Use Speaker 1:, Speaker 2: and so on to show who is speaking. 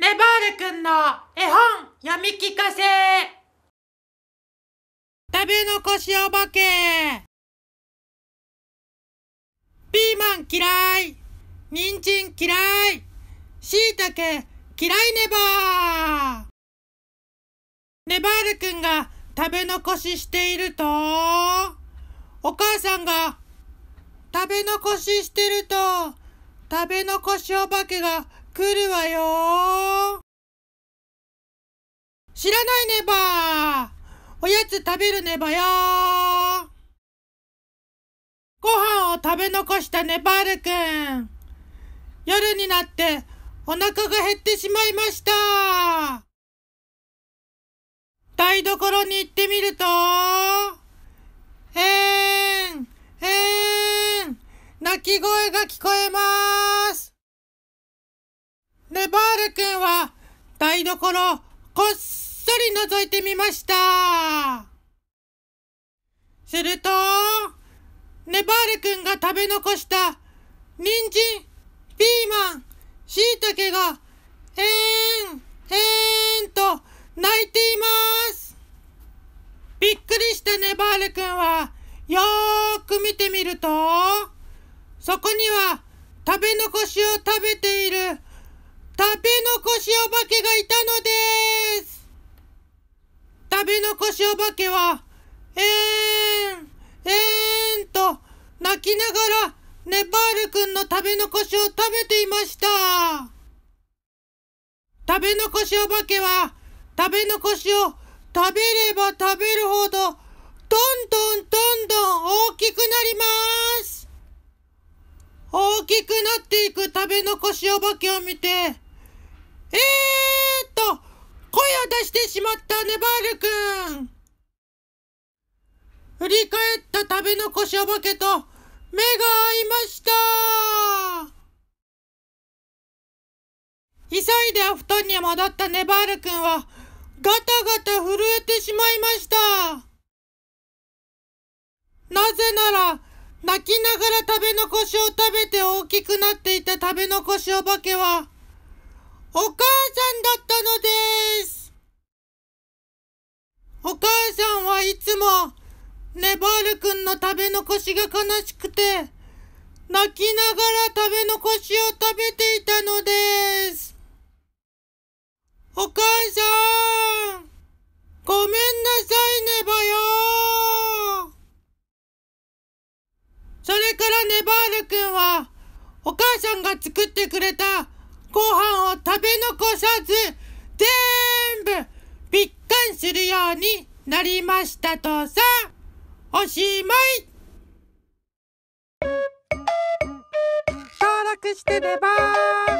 Speaker 1: ネバールくんの絵本読み聞かせ食べ残しお化け
Speaker 2: ピーマン嫌い人参嫌いしいたけ嫌いネバーネバールくんが食べ残ししているとお母さんが食べ残ししてると食べ残しお化けが来るわよ知らないネバーおやつ食べるネバよご飯を食べ残したネバールくん。夜になってお腹が減ってしまいました。台所に行ってみると、えーん、えーん、泣き声が聞こえます。ネバールくんは台所こっさり覗いてみました。すると、ネバールくんが食べ残した、人参、ピーマン、しいたけが、えーん、えーんと泣いています。びっくりしたネバールくんは、よーく見てみると、そこには、食べ残しを食べている、食べ残しお化けがいたの食べ残しお化けは、えーん、えーんと、泣きながら、ネパールくんの食べ残しを食べていました。食べ残しお化けは、食べ残しを食べれば食べるほど、どんどんどんどん大きくなります。大きくなっていく食べ残しお化けを見て、えーしてしまったネバールくん。振り返った食べ残しお化けと目が合いました急いでお布団に戻ったネバールくんはガタガタ震えてしまいましたなぜなら泣きながら食べ残しを食べて大きくなっていた食べ残しお化けはお母さんだったのですネバールんの食べ残しが悲しくて、泣きながら食べ残しを食べていたのです。お母さん、ごめんなさいねばよそれからネバール君は、お母さんが作ってくれたご飯を食べ残さず、全部、びっかんするようになりましたとさ。おしまい登録してねば